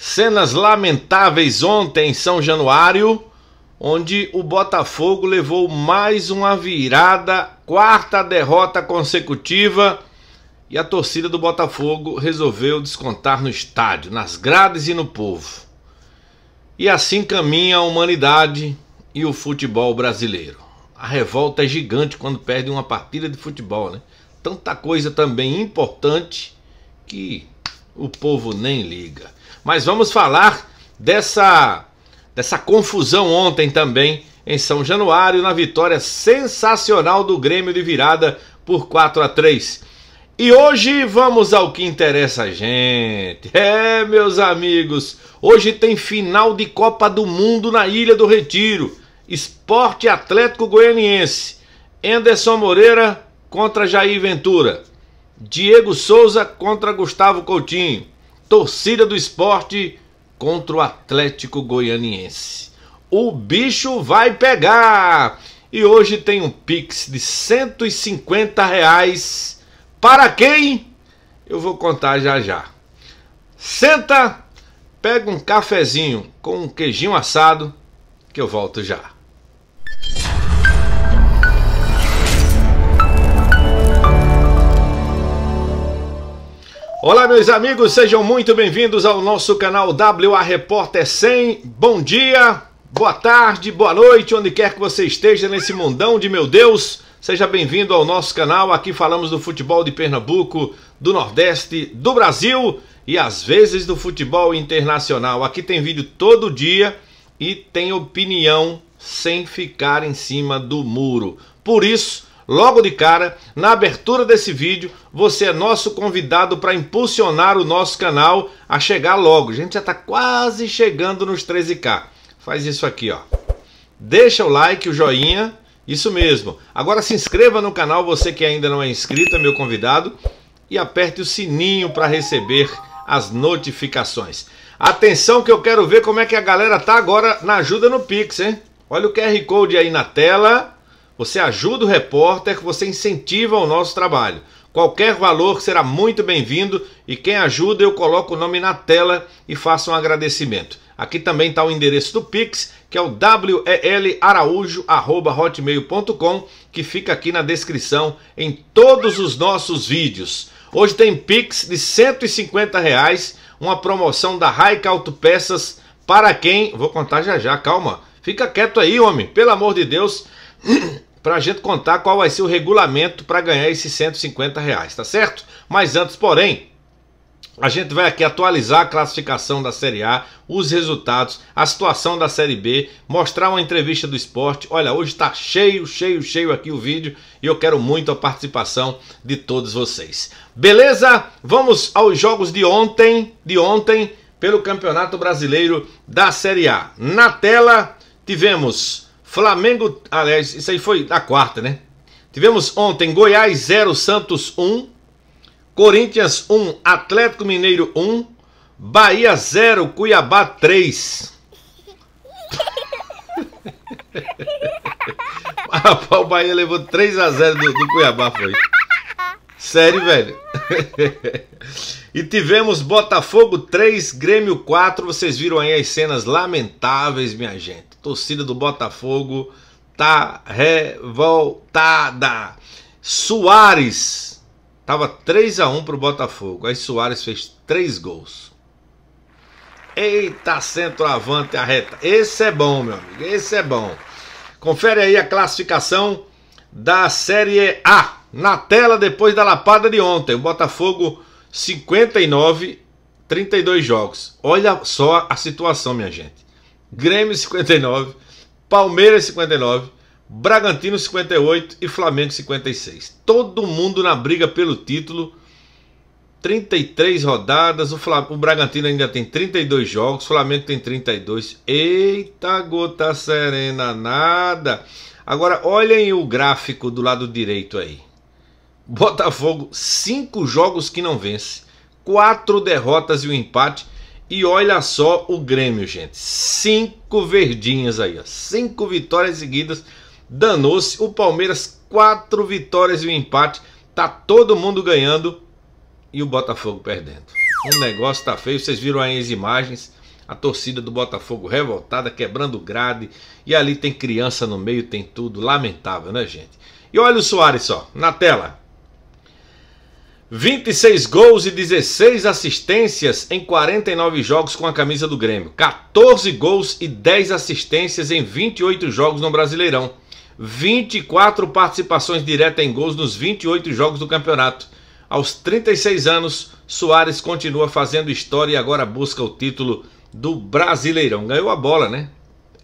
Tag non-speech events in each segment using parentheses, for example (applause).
Cenas lamentáveis ontem em São Januário, onde o Botafogo levou mais uma virada, quarta derrota consecutiva, e a torcida do Botafogo resolveu descontar no estádio, nas grades e no povo. E assim caminha a humanidade e o futebol brasileiro. A revolta é gigante quando perde uma partida de futebol, né? Tanta coisa também importante que o povo nem liga. Mas vamos falar dessa, dessa confusão ontem também em São Januário, na vitória sensacional do Grêmio de virada por 4 a 3. E hoje vamos ao que interessa a gente. É, meus amigos, hoje tem final de Copa do Mundo na Ilha do Retiro. Esporte Atlético Goianiense. Enderson Moreira contra Jair Ventura. Diego Souza contra Gustavo Coutinho. Torcida do esporte contra o Atlético Goianiense. O bicho vai pegar! E hoje tem um Pix de 150 reais. Para quem? Eu vou contar já já. Senta, pega um cafezinho com um queijinho assado, que eu volto já. Olá, meus amigos, sejam muito bem-vindos ao nosso canal WA Repórter 100. Bom dia, boa tarde, boa noite, onde quer que você esteja nesse mundão de meu Deus. Seja bem-vindo ao nosso canal. Aqui falamos do futebol de Pernambuco, do Nordeste, do Brasil e às vezes do futebol internacional. Aqui tem vídeo todo dia e tem opinião sem ficar em cima do muro. Por isso, Logo de cara, na abertura desse vídeo, você é nosso convidado para impulsionar o nosso canal a chegar logo. A gente já está quase chegando nos 13k. Faz isso aqui, ó. Deixa o like, o joinha, isso mesmo. Agora se inscreva no canal, você que ainda não é inscrito, é meu convidado, e aperte o sininho para receber as notificações. Atenção que eu quero ver como é que a galera tá agora na ajuda no Pix, hein? Olha o QR Code aí na tela. Você ajuda o repórter, você incentiva o nosso trabalho. Qualquer valor será muito bem-vindo e quem ajuda eu coloco o nome na tela e faço um agradecimento. Aqui também está o endereço do Pix, que é o welaraújo.hotmail.com, que fica aqui na descrição em todos os nossos vídeos. Hoje tem Pix de 150 reais, uma promoção da Raica Autopeças para quem... Vou contar já já, calma. Fica quieto aí, homem, pelo amor de Deus. (clears throat) para a gente contar qual vai ser o regulamento para ganhar esses 150 reais, tá certo? Mas antes, porém, a gente vai aqui atualizar a classificação da Série A, os resultados, a situação da Série B, mostrar uma entrevista do esporte. Olha, hoje está cheio, cheio, cheio aqui o vídeo e eu quero muito a participação de todos vocês. Beleza? Vamos aos jogos de ontem, de ontem, pelo Campeonato Brasileiro da Série A. Na tela tivemos Flamengo, aliás, isso aí foi na quarta, né? Tivemos ontem Goiás 0, Santos 1, Corinthians 1, Atlético Mineiro 1, Bahia 0, Cuiabá 3. (laughs) o Bahia levou 3 a 0 do, do Cuiabá, foi. Sério, velho. (laughs) e tivemos Botafogo 3, Grêmio 4. Vocês viram aí as cenas lamentáveis, minha gente torcida do Botafogo tá revoltada. Soares tava 3 a 1 pro Botafogo. Aí Soares fez 3 gols. Eita, centroavante a reta. Esse é bom, meu amigo. Esse é bom. Confere aí a classificação da Série A na tela depois da lapada de ontem. O Botafogo 59, 32 jogos. Olha só a situação, minha gente. Grêmio 59, Palmeiras 59, Bragantino 58 e Flamengo 56. Todo mundo na briga pelo título. 33 rodadas, o, Flam o Bragantino ainda tem 32 jogos, o Flamengo tem 32. Eita gota serena, nada. Agora olhem o gráfico do lado direito aí. Botafogo, 5 jogos que não vence, 4 derrotas e um empate. E olha só o Grêmio, gente. Cinco verdinhas aí, ó. Cinco vitórias seguidas. Danou-se. O Palmeiras, quatro vitórias e um empate. Tá todo mundo ganhando e o Botafogo perdendo. O negócio tá feio. Vocês viram aí as imagens. A torcida do Botafogo revoltada, quebrando grade. E ali tem criança no meio, tem tudo. Lamentável, né, gente? E olha o Soares só, na tela. 26 gols e 16 assistências em 49 jogos com a camisa do Grêmio. 14 gols e 10 assistências em 28 jogos no Brasileirão. 24 participações diretas em gols nos 28 jogos do campeonato. Aos 36 anos, Soares continua fazendo história e agora busca o título do Brasileirão. Ganhou a bola, né?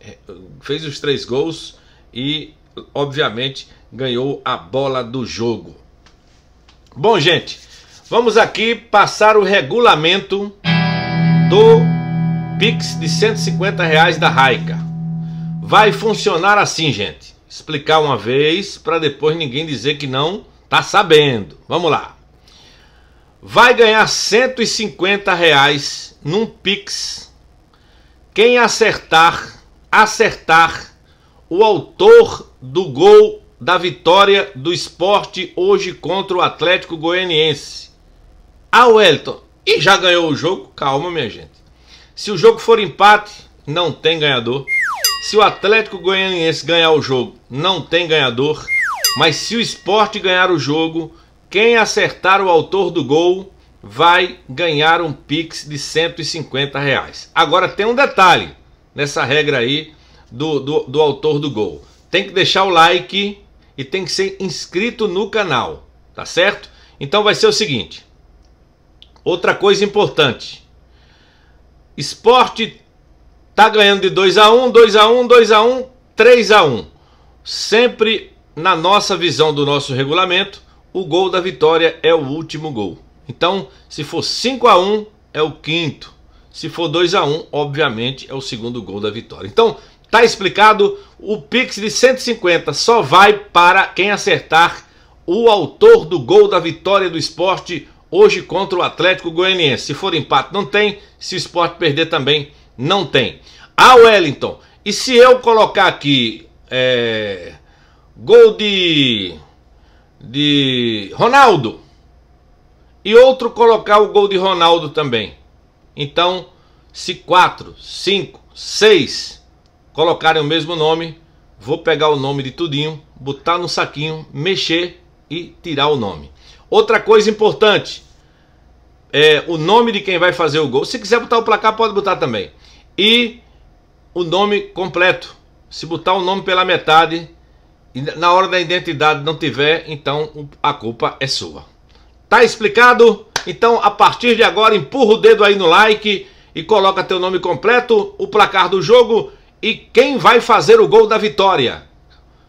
É, fez os três gols e, obviamente, ganhou a bola do jogo. Bom, gente, vamos aqui passar o regulamento do Pix de 150 reais da Raica. Vai funcionar assim, gente. Explicar uma vez para depois ninguém dizer que não tá sabendo. Vamos lá. Vai ganhar 150 reais num Pix. Quem acertar, acertar o autor do gol da vitória do esporte hoje contra o Atlético Goianiense. Ah, Wellington, e já ganhou o jogo? Calma, minha gente. Se o jogo for empate, não tem ganhador. Se o Atlético Goianiense ganhar o jogo, não tem ganhador. Mas se o esporte ganhar o jogo, quem acertar o autor do gol vai ganhar um Pix de 150 reais. Agora tem um detalhe nessa regra aí do, do, do autor do gol. Tem que deixar o like e tem que ser inscrito no canal, tá certo? Então vai ser o seguinte. Outra coisa importante. Esporte tá ganhando de 2 a 1, 2 a 1, 2 a 1, 3 a 1. Sempre na nossa visão do nosso regulamento, o gol da vitória é o último gol. Então, se for 5 a 1, é o quinto. Se for 2 a 1, obviamente é o segundo gol da vitória. Então, Tá explicado? O Pix de 150 só vai para quem acertar o autor do gol da vitória do esporte hoje contra o Atlético Goianiense. Se for empate, não tem. Se o esporte perder também, não tem. Ah, Wellington, e se eu colocar aqui é, gol de, de Ronaldo e outro colocar o gol de Ronaldo também? Então, se 4, 5, 6 colocarem o mesmo nome, vou pegar o nome de tudinho, botar no saquinho, mexer e tirar o nome. Outra coisa importante é o nome de quem vai fazer o gol. Se quiser botar o placar, pode botar também. E o nome completo. Se botar o nome pela metade e na hora da identidade não tiver, então a culpa é sua. Tá explicado? Então, a partir de agora, empurra o dedo aí no like e coloca teu nome completo, o placar do jogo e quem vai fazer o gol da vitória.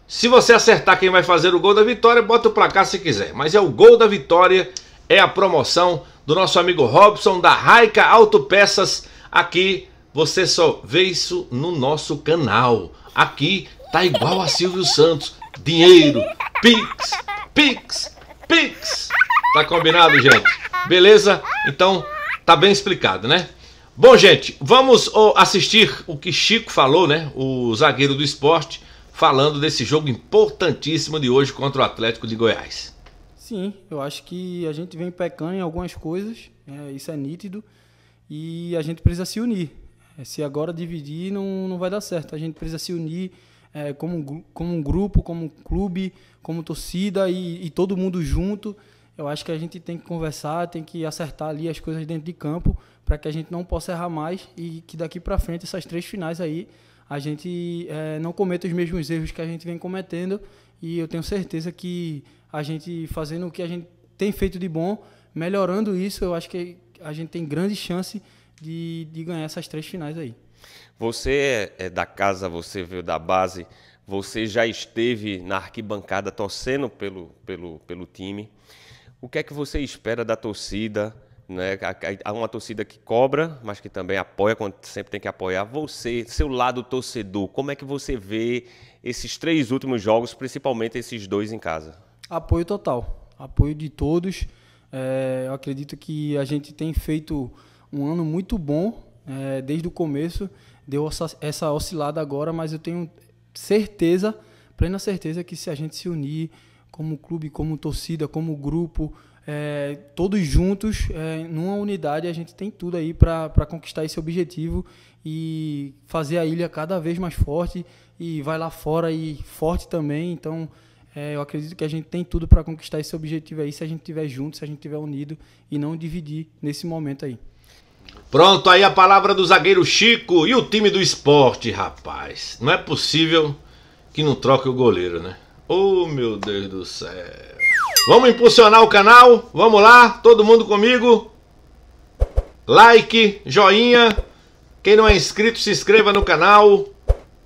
Se você acertar quem vai fazer o gol da vitória, bota o placar se quiser. Mas é o gol da vitória, é a promoção do nosso amigo Robson da Raica Autopeças. Aqui você só vê isso no nosso canal. Aqui tá igual a Silvio Santos. Dinheiro, Pix, Pix, Pix. Tá combinado, gente? Beleza? Então tá bem explicado, né? Bom, gente, vamos assistir o que Chico falou, né? O zagueiro do esporte, falando desse jogo importantíssimo de hoje contra o Atlético de Goiás. Sim, eu acho que a gente vem pecando em algumas coisas, é, isso é nítido, e a gente precisa se unir. É, se agora dividir, não, não vai dar certo. A gente precisa se unir é, como, como um grupo, como um clube, como torcida e, e todo mundo junto. Eu acho que a gente tem que conversar, tem que acertar ali as coisas dentro de campo para que a gente não possa errar mais e que daqui para frente, essas três finais aí, a gente é, não cometa os mesmos erros que a gente vem cometendo. E eu tenho certeza que a gente fazendo o que a gente tem feito de bom, melhorando isso, eu acho que a gente tem grande chance de, de ganhar essas três finais aí. Você é, é da casa, você veio da base, você já esteve na arquibancada torcendo pelo, pelo, pelo time. O que é que você espera da torcida? Né? Há uma torcida que cobra, mas que também apoia, quando sempre tem que apoiar. Você, seu lado torcedor, como é que você vê esses três últimos jogos, principalmente esses dois em casa? Apoio total, apoio de todos. É, eu acredito que a gente tem feito um ano muito bom é, desde o começo. Deu essa oscilada agora, mas eu tenho certeza, plena certeza, que se a gente se unir como clube, como torcida, como grupo, é, todos juntos, é, numa unidade, a gente tem tudo aí para conquistar esse objetivo e fazer a ilha cada vez mais forte e vai lá fora e forte também. Então, é, eu acredito que a gente tem tudo para conquistar esse objetivo aí se a gente estiver junto, se a gente estiver unido e não dividir nesse momento aí. Pronto, aí a palavra do zagueiro Chico e o time do esporte, rapaz. Não é possível que não troque o goleiro, né? Oh, meu Deus do céu. Vamos impulsionar o canal, vamos lá, todo mundo comigo. Like, joinha. Quem não é inscrito, se inscreva no canal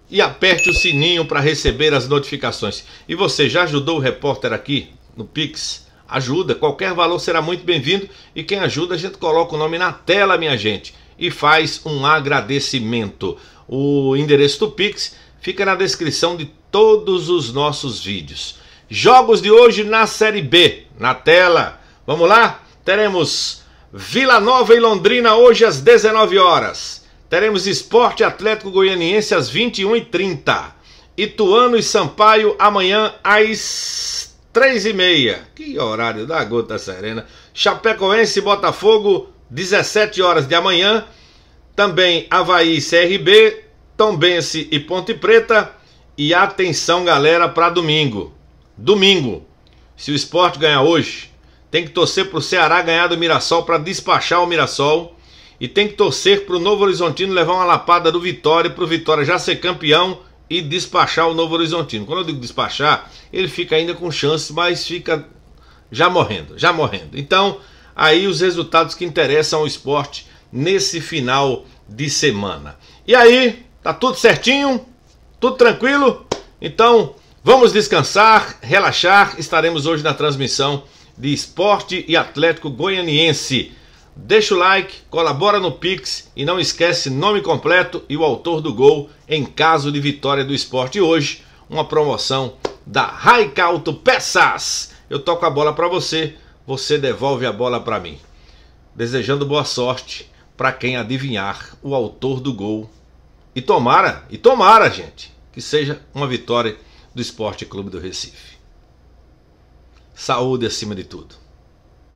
e aperte o sininho para receber as notificações. E você já ajudou o repórter aqui no Pix? Ajuda, qualquer valor será muito bem-vindo e quem ajuda a gente coloca o nome na tela, minha gente, e faz um agradecimento. O endereço do Pix fica na descrição de todos os nossos vídeos. Jogos de hoje na Série B, na tela. Vamos lá? Teremos Vila Nova e Londrina hoje às 19 horas. Teremos Esporte Atlético Goianiense às 21h30. Ituano e Sampaio amanhã às 3h30. Que horário da gota serena. Chapecoense e Botafogo, 17 horas de amanhã. Também Havaí e CRB, Tombense e Ponte Preta. E atenção, galera, para domingo. Domingo, se o esporte ganhar hoje, tem que torcer para o Ceará ganhar do Mirassol para despachar o Mirassol. E tem que torcer para o Novo Horizontino levar uma lapada do Vitória para o Vitória já ser campeão e despachar o Novo Horizontino. Quando eu digo despachar, ele fica ainda com chance, mas fica já morrendo, já morrendo. Então, aí os resultados que interessam ao esporte nesse final de semana. E aí, tá tudo certinho? Tudo tranquilo? Então, Vamos descansar, relaxar. Estaremos hoje na transmissão de Esporte e Atlético Goianiense. Deixa o like, colabora no Pix e não esquece nome completo e o autor do gol em caso de vitória do esporte hoje. Uma promoção da Raica Auto Peças. Eu toco a bola para você, você devolve a bola para mim. Desejando boa sorte para quem adivinhar o autor do gol. E tomara, e tomara, gente, que seja uma vitória do Esporte Clube do Recife. Saúde acima de tudo.